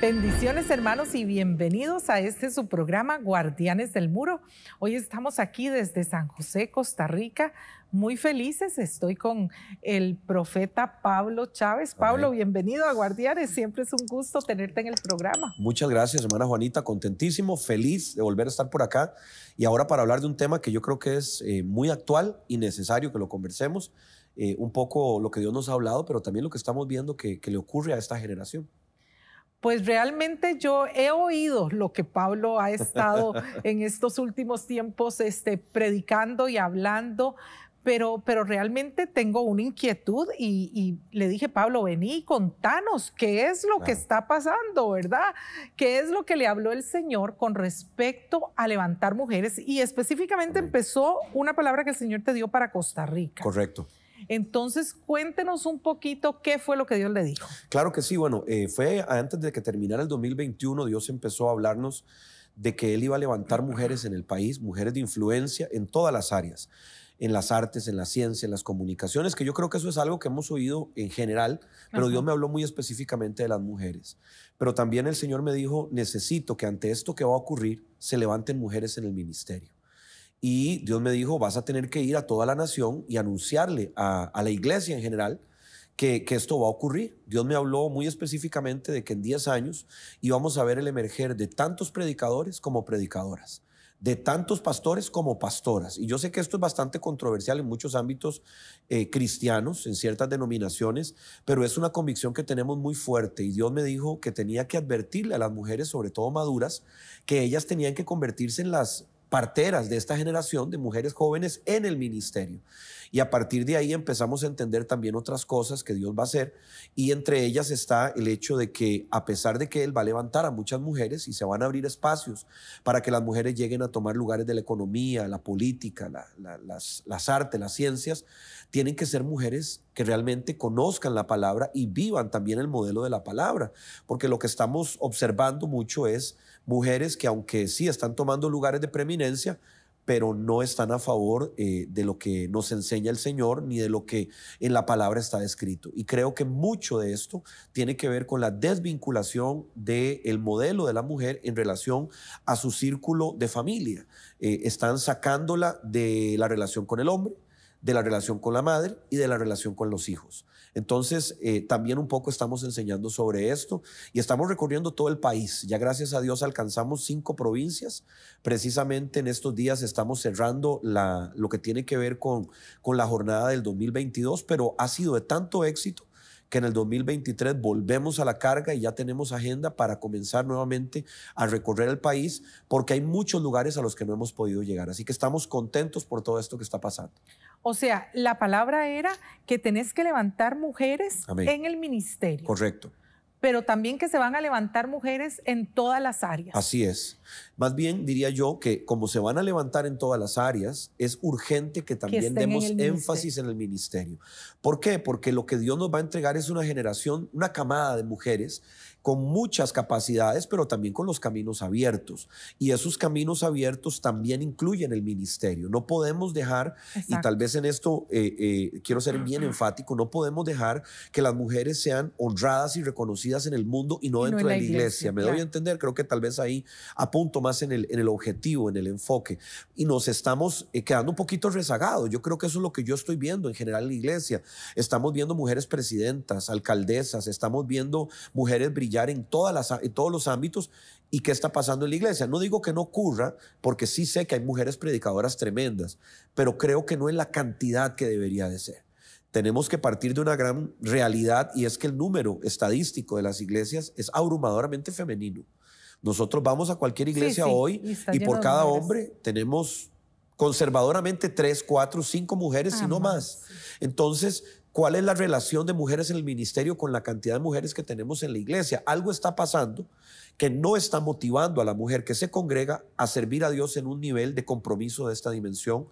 Bendiciones hermanos y bienvenidos a este su programa Guardianes del Muro. Hoy estamos aquí desde San José, Costa Rica, muy felices. Estoy con el profeta Pablo Chávez. Pablo, bienvenido a Guardianes. Siempre es un gusto tenerte en el programa. Muchas gracias, hermana Juanita. Contentísimo, feliz de volver a estar por acá. Y ahora para hablar de un tema que yo creo que es eh, muy actual y necesario que lo conversemos. Eh, un poco lo que Dios nos ha hablado, pero también lo que estamos viendo que le ocurre a esta generación. Pues realmente yo he oído lo que Pablo ha estado en estos últimos tiempos este, predicando y hablando, pero, pero realmente tengo una inquietud y, le dije, Pablo, vení, contanos qué es lo que está pasando, ¿verdad? ¿Qué es lo que le habló el Señor con respecto a levantar mujeres? Y específicamente empezó una palabra que el Señor te dio para Costa Rica. Correcto. Entonces, cuéntenos un poquito qué fue lo que Dios le dijo. Claro que sí, bueno, eh, fue antes de que terminara el 2021, Dios empezó a hablarnos de que Él iba a levantar mujeres en el país, mujeres de influencia en todas las áreas, en las artes, en la ciencia, en las comunicaciones, que yo creo que eso es algo que hemos oído en general, pero Dios me habló muy específicamente de las mujeres. Pero también el Señor me dijo, necesito que ante esto que va a ocurrir, se levanten mujeres en el ministerio. Y Dios me dijo, vas a tener que ir a toda la nación y anunciarle a, la iglesia en general que, esto va a ocurrir. Dios me habló muy específicamente de que en 10 años íbamos a ver el emerger de tantos predicadores como predicadoras, de tantos pastores como pastoras. Y yo sé que esto es bastante controversial en muchos ámbitos eh, cristianos, en ciertas denominaciones, pero es una convicción que tenemos muy fuerte. Y Dios me dijo que tenía que advertirle a las mujeres, sobre todo maduras, que ellas tenían que convertirse en las parteras de esta generación de mujeres jóvenes en el ministerio. Y a partir de ahí empezamos a entender también otras cosas que Dios va a hacer y entre ellas está el hecho de que a pesar de que Él va a levantar a muchas mujeres y se van a abrir espacios para que las mujeres lleguen a tomar lugares de la economía, la política, las, las artes, las ciencias, tienen que ser mujeres que realmente conozcan la palabra y vivan también el modelo de la palabra, porque lo que estamos observando mucho es mujeres que aunque sí están tomando lugares de premio, pero no están a favor eh, de lo que nos enseña el Señor ni de lo que en la palabra está escrito. Y creo que mucho de esto tiene que ver con la desvinculación del modelo de la mujer en relación a su círculo de familia. Eh, están sacándola de la relación con el hombre, de la relación con la madre y de la relación con los hijos. Entonces, eh, también un poco estamos enseñando sobre esto y estamos recorriendo todo el país. Ya gracias a Dios alcanzamos cinco provincias. Precisamente en estos días estamos cerrando la, lo que tiene que ver con, con la jornada del 2022, pero ha sido de tanto éxito que en el 2023 volvemos a la carga y ya tenemos agenda para comenzar nuevamente a recorrer el país, porque hay muchos lugares a los que no hemos podido llegar. Así que estamos contentos por todo esto que está pasando. O sea, la palabra era que tenés que levantar mujeres en el ministerio. Correcto. Pero también que se van a levantar mujeres en todas las áreas. Así es. Más bien diría yo que como se van a levantar en todas las áreas, es urgente que también demos énfasis en el ministerio. ¿Por qué? Porque lo que Dios nos va a entregar es una generación, una camada de mujeres con muchas capacidades, pero también con los caminos abiertos. Y esos caminos abiertos también incluyen el ministerio. No podemos dejar, y tal vez en esto eh, eh, quiero ser bien enfático, no podemos dejar que las mujeres sean honradas y reconocidas en el mundo y no dentro de la iglesia. Me doy a entender, creo que tal vez ahí apunto más en el, en el objetivo, en el enfoque. Y nos estamos eh, quedando un poquito rezagados. Yo creo que eso es lo que yo estoy viendo en general en la iglesia. Estamos viendo mujeres presidentas, alcaldesas, estamos viendo mujeres brillantes en, todas las, todos los ámbitos y qué está pasando en la iglesia. No digo que no ocurra, porque sí sé que hay mujeres predicadoras tremendas, pero creo que no es la cantidad que debería de ser. Tenemos que partir de una gran realidad y es que el número estadístico de las iglesias es abrumadoramente femenino. Nosotros vamos a cualquier iglesia hoy y, por cada hombre tenemos conservadoramente tres, cuatro, cinco mujeres y ah, no más. Entonces, cuál es la relación de mujeres en el ministerio con la cantidad de mujeres que tenemos en la iglesia. Algo está pasando que no está motivando a la mujer que se congrega a servir a Dios en un nivel de compromiso de esta dimensión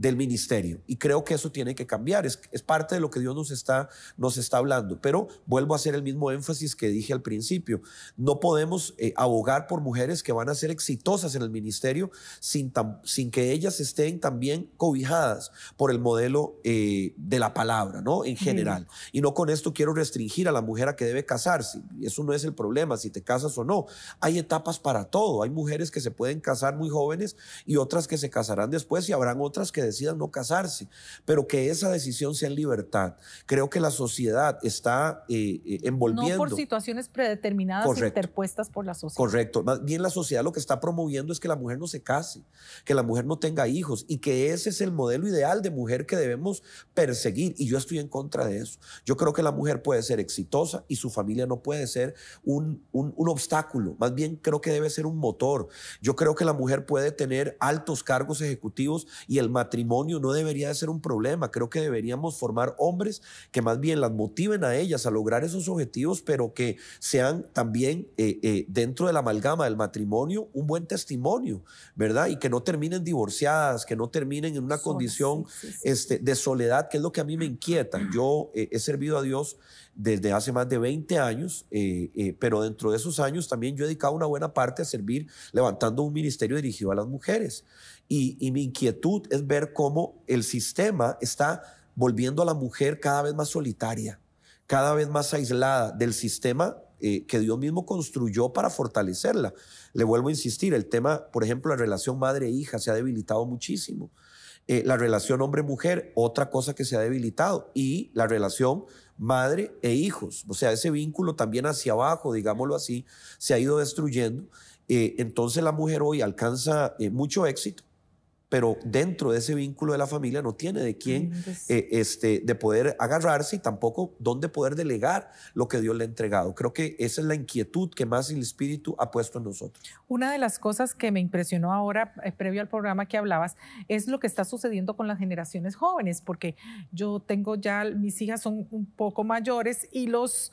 del ministerio. Y creo que eso tiene que cambiar, es, parte de lo que Dios nos está, nos está hablando. Pero vuelvo a hacer el mismo énfasis que dije al principio, no podemos eh, abogar por mujeres que van a ser exitosas en el ministerio sin, sin que ellas estén también cobijadas por el modelo eh, de la palabra, ¿no? En general. Y no con esto quiero restringir a la mujer a que debe casarse, eso no es el problema, si te casas o no. Hay etapas para todo, hay mujeres que se pueden casar muy jóvenes y otras que se casarán después y habrán otras que decidan no casarse, pero que esa decisión sea en libertad. Creo que la sociedad está eh, eh, envolviendo. No por situaciones predeterminadas interpuestas por la sociedad. Correcto. Más bien la sociedad lo que está promoviendo es que la mujer no se case, que la mujer no tenga hijos y que ese es el modelo ideal de mujer que debemos perseguir. Y yo estoy en contra de eso. Yo creo que la mujer puede ser exitosa y su familia no puede ser un, un, un obstáculo. Más bien creo que debe ser un motor. Yo creo que la mujer puede tener altos cargos ejecutivos y el matrimonio matrimonio no debería de ser un problema. Creo que deberíamos formar hombres que más bien las motiven a ellas a lograr esos objetivos, pero que sean también eh, eh, dentro de la amalgama del matrimonio un buen testimonio, ¿verdad? Y que no terminen divorciadas, que no terminen en una condición Este, de soledad, que es lo que a mí me inquieta. Yo eh, he servido a Dios desde hace más de 20 años, pero dentro de esos años también yo he dedicado una buena parte a servir levantando un ministerio dirigido a las mujeres. Y, mi inquietud es ver cómo el sistema está volviendo a la mujer cada vez más solitaria, cada vez más aislada del sistema eh, que Dios mismo construyó para fortalecerla. Le vuelvo a insistir, el tema, por ejemplo, la relación madre-hija se ha debilitado muchísimo. Eh, la relación hombre-mujer, otra cosa que se ha debilitado. Y la relación madre e hijos. O sea, ese vínculo también hacia abajo, digámoslo así, se ha ido destruyendo. Eh, entonces la mujer hoy alcanza mucho éxito pero dentro de ese vínculo de la familia no tiene de quién mm, pues eh, este, de poder agarrarse y tampoco dónde poder delegar lo que Dios le ha entregado. Creo que esa es la inquietud que más el Espíritu ha puesto en nosotros. Una de las cosas que me impresionó ahora, eh, previo al programa que hablabas, es lo que está sucediendo con las generaciones jóvenes, porque yo tengo ya, mis hijas son un poco mayores y los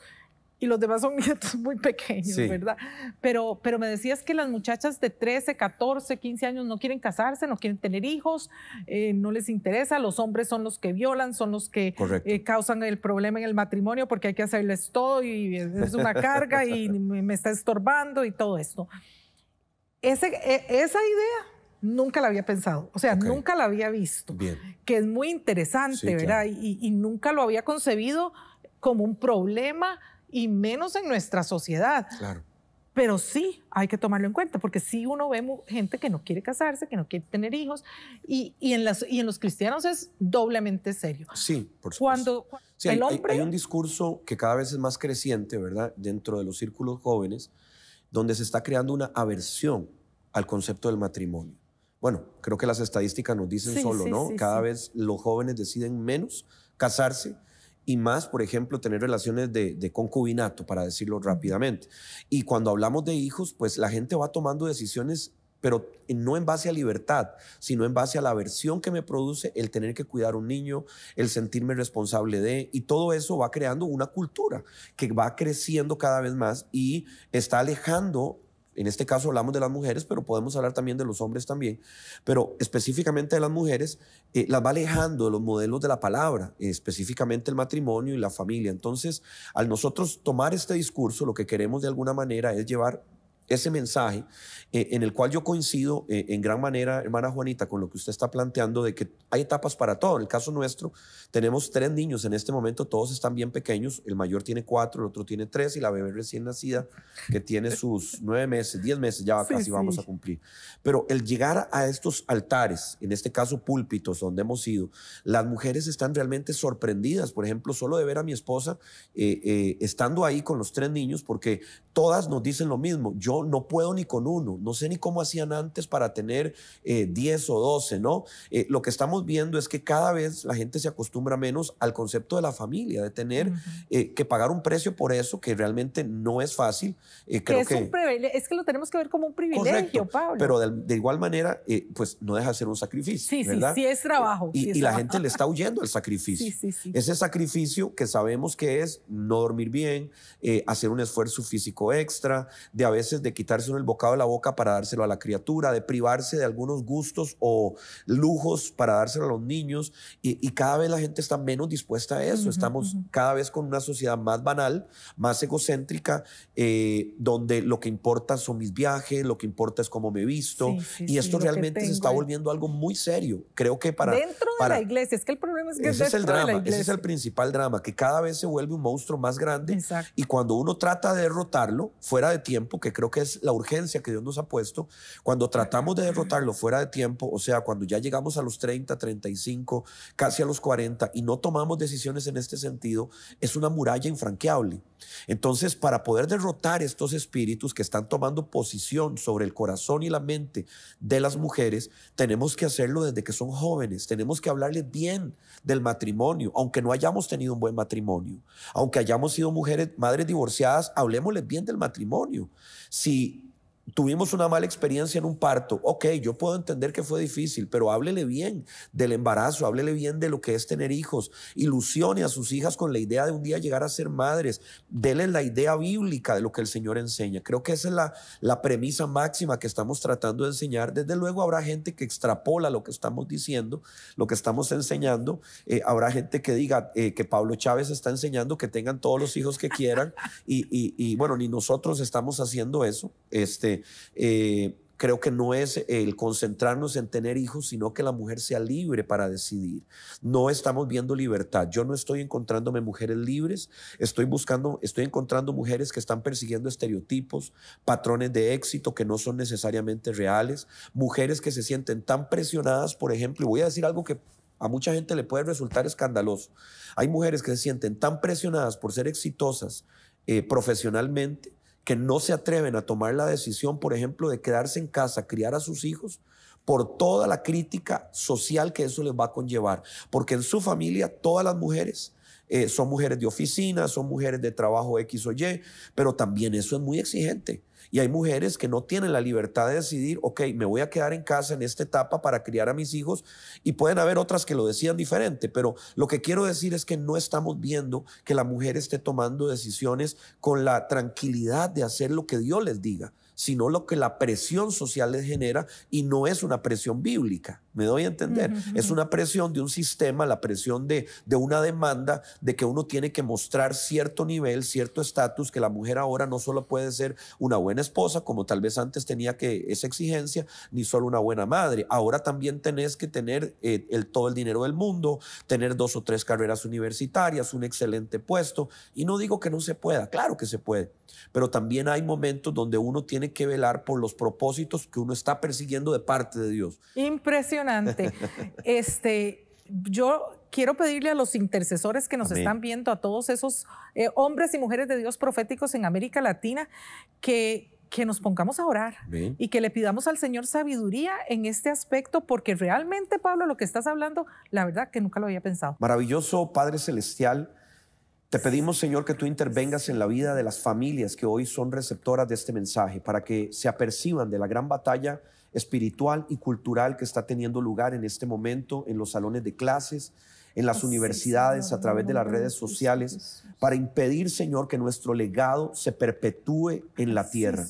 y los demás son nietos muy pequeños, ¿verdad? Pero, pero me decías que las muchachas de 13, 14, 15 años no quieren casarse, no quieren tener hijos, eh, no les interesa, los hombres son los que violan, son los que eh, causan el problema en el matrimonio porque hay que hacerles todo y es una carga y me está estorbando y todo esto. Ese, e, esa idea nunca la había pensado, o sea, nunca la había visto, Bien. que es muy interesante, ¿verdad? Y, y nunca lo había concebido como un problema y menos en nuestra sociedad. Claro. Pero sí hay que tomarlo en cuenta, porque si uno ve gente que no quiere casarse, que no quiere tener hijos, y, en, las, y en los cristianos es doblemente serio. Sí, por supuesto. Cuando, el hay, hombre... hay, un discurso que cada vez es más creciente, ¿verdad?, dentro de los círculos jóvenes, donde se está creando una aversión al concepto del matrimonio. Bueno, creo que las estadísticas nos dicen solo, ¿no? cada vez los jóvenes deciden menos casarse y más, por ejemplo, tener relaciones de, concubinato, para decirlo rápidamente. Y cuando hablamos de hijos, pues la gente va tomando decisiones pero no en base a libertad, sino en base a la versión que me produce el tener que cuidar un niño, el sentirme responsable de, y todo eso va creando una cultura que va creciendo cada vez más y está alejando en este caso hablamos de las mujeres, pero podemos hablar también de los hombres también. Pero específicamente de las mujeres, eh, las va alejando de los modelos de la palabra, específicamente el matrimonio y la familia. Entonces, al nosotros tomar este discurso, lo que queremos de alguna manera es llevar ese mensaje eh, en el cual yo coincido eh, en gran manera, hermana Juanita, con lo que usted está planteando de que hay etapas para todo. En el caso nuestro, tenemos tres niños en este momento, todos están bien pequeños, el mayor tiene cuatro, el otro tiene tres y la bebé recién nacida que tiene sus nueve meses, diez meses, ya casi vamos a cumplir. Pero el llegar a estos altares, en este caso púlpitos donde hemos ido, las mujeres están realmente sorprendidas, por ejemplo, solo de ver a mi esposa eh, estando ahí con los tres niños, porque todas nos dicen lo mismo, yo no, puedo ni con uno, no sé ni cómo hacían antes para tener 10 eh, o 12, ¿no? Eh, lo que estamos viendo es que cada vez la gente se acostumbra menos al concepto de la familia, de tener eh, que pagar un precio por eso, que realmente no es fácil. creo es, que, es que lo tenemos que ver como un privilegio, Pablo. Pero de, igual manera, pues no deja de ser un sacrificio. Sí, sí, sí es trabajo. Y, la gente le está huyendo el sacrificio. Ese sacrificio que sabemos que es no dormir bien, hacer un esfuerzo físico extra, de a veces de quitarse el bocado de la boca para dárselo a la criatura, de privarse de algunos gustos o lujos para dárselo a los niños. Y, cada vez la gente está menos dispuesta a eso. Estamos cada vez con una sociedad más banal, más egocéntrica, eh, donde lo que importa son mis viajes, lo que importa es cómo me he visto. y esto realmente se está volviendo algo muy serio. Creo que para... Dentro de la iglesia, es que el problema es que... Ese es el drama, ese es el principal drama, que cada vez se vuelve un monstruo más grande. Y cuando uno trata de derrotarlo, fuera de tiempo, que creo que es la urgencia que Dios nos ha puesto, cuando tratamos de derrotarlo fuera de tiempo, o sea, cuando ya llegamos a los 30, 35, casi a los 40 y no tomamos decisiones en este sentido, es una muralla infranqueable. Entonces, para poder derrotar estos espíritus que están tomando posición sobre el corazón y la mente de las mujeres, tenemos que hacerlo desde que son jóvenes, tenemos que hablarles bien del matrimonio, aunque no hayamos tenido un buen matrimonio, aunque hayamos sido mujeres, madres divorciadas, hablemosles bien del matrimonio. see tuvimos una mala experiencia en un parto, ok, yo puedo entender que fue difícil, pero háblele bien del embarazo, háblele bien de lo que es tener hijos, ilusione a sus hijas con la idea de un día llegar a ser madres, dele la idea bíblica de lo que el Señor enseña. Creo que esa es la, premisa máxima que estamos tratando de enseñar. Desde luego habrá gente que extrapola lo que estamos diciendo, lo que estamos enseñando, eh, habrá gente que diga eh, que Pablo Chávez está enseñando que tengan todos los hijos que quieran y bueno, ni nosotros estamos haciendo eso. Este, eh, creo que no es el concentrarnos en tener hijos, sino que la mujer sea libre para decidir. No estamos viendo libertad. Yo no estoy encontrándome mujeres libres, estoy buscando, estoy encontrando mujeres que están persiguiendo estereotipos, patrones de éxito que no son necesariamente reales, mujeres que se sienten tan presionadas, por ejemplo, y voy a decir algo que a mucha gente le puede resultar escandaloso. Hay mujeres que se sienten tan presionadas por ser exitosas eh, profesionalmente que no se atreven a tomar la decisión, por ejemplo, de quedarse en casa, criar a sus hijos, por toda la crítica social que eso les va a conllevar. Porque en su familia todas las mujeres eh, son mujeres de oficina, son mujeres de trabajo X o Y, pero también eso es muy exigente. Y hay mujeres que no tienen la libertad de decidir, ok, me voy a quedar en casa en esta etapa para criar a mis hijos y pueden haber otras que lo decían diferente, pero lo que quiero decir es que no estamos viendo que la mujer esté tomando decisiones con la tranquilidad de hacer lo que Dios les diga sino lo que la presión social les genera y no es una presión bíblica, me doy a entender, es una presión de un sistema, la presión de, de una demanda de que uno tiene que mostrar cierto nivel, cierto estatus, que la mujer ahora no solo puede ser una buena esposa, como tal vez antes tenía que esa exigencia, ni solo una buena madre, ahora también tenés que tener eh, el, todo el dinero del mundo, tener dos o tres carreras universitarias, un excelente puesto, y no digo que no se pueda, claro que se puede, pero también hay momentos donde uno tiene que velar por los propósitos que uno está persiguiendo de parte de Dios. Impresionante. este, yo quiero pedirle a los intercesores que nos están viendo, a todos esos eh, hombres y mujeres de Dios proféticos en América Latina, que que nos pongamos a orar y que le pidamos al Señor sabiduría en este aspecto, porque realmente, Pablo, lo que estás hablando, la verdad que nunca lo había pensado. Maravilloso Padre Celestial, te pedimos, Señor, que tú intervengas en la vida de las familias que hoy son receptoras de este mensaje, para que se aperciban de la gran batalla espiritual y cultural que está teniendo lugar en este momento en los salones de clases, en las universidades, a través de las redes sociales, para impedir, Señor, que nuestro legado se perpetúe en la tierra.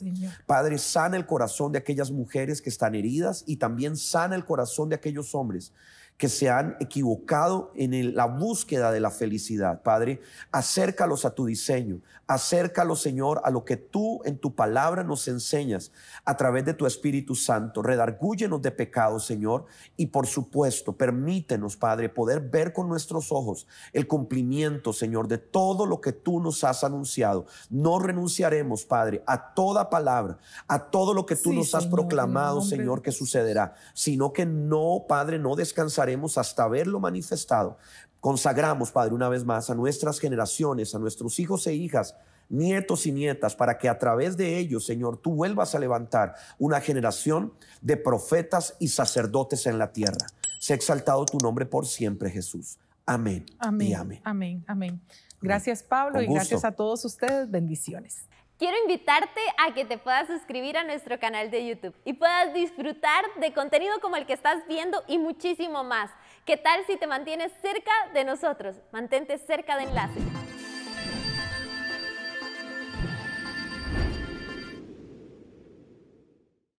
Padre, sana el corazón de aquellas mujeres que están heridas y también sana el corazón de aquellos hombres que se han equivocado en la búsqueda de la felicidad. Padre, acércalos a tu diseño, acércalos, Señor, a lo que tú en tu palabra nos enseñas a través de tu Espíritu Santo. Redargúyenos de pecado, Señor, y por supuesto, permítenos, Padre, poder ver con nuestros ojos el cumplimiento, Señor, de todo lo que tú nos has anunciado. No renunciaremos, Padre, a toda palabra, a todo lo que tú nos has proclamado, Señor, que sucederá, sino que no, Padre, no descansaremos hasta verlo manifestado. Consagramos, Padre, una vez más a nuestras generaciones, a nuestros hijos e hijas, nietos y nietas, para que a través de ellos, Señor, tú vuelvas a levantar una generación de profetas y sacerdotes en la tierra. Sea exaltado tu nombre por siempre, Jesús. Amén. amén. Amén. Amén. Gracias, Pablo, y gracias a todos ustedes. Bendiciones. Quiero invitarte a que te puedas suscribir a nuestro canal de YouTube y puedas disfrutar de contenido como el que estás viendo y muchísimo más. ¿Qué tal si te mantienes cerca de nosotros? Mantente cerca de Enlace.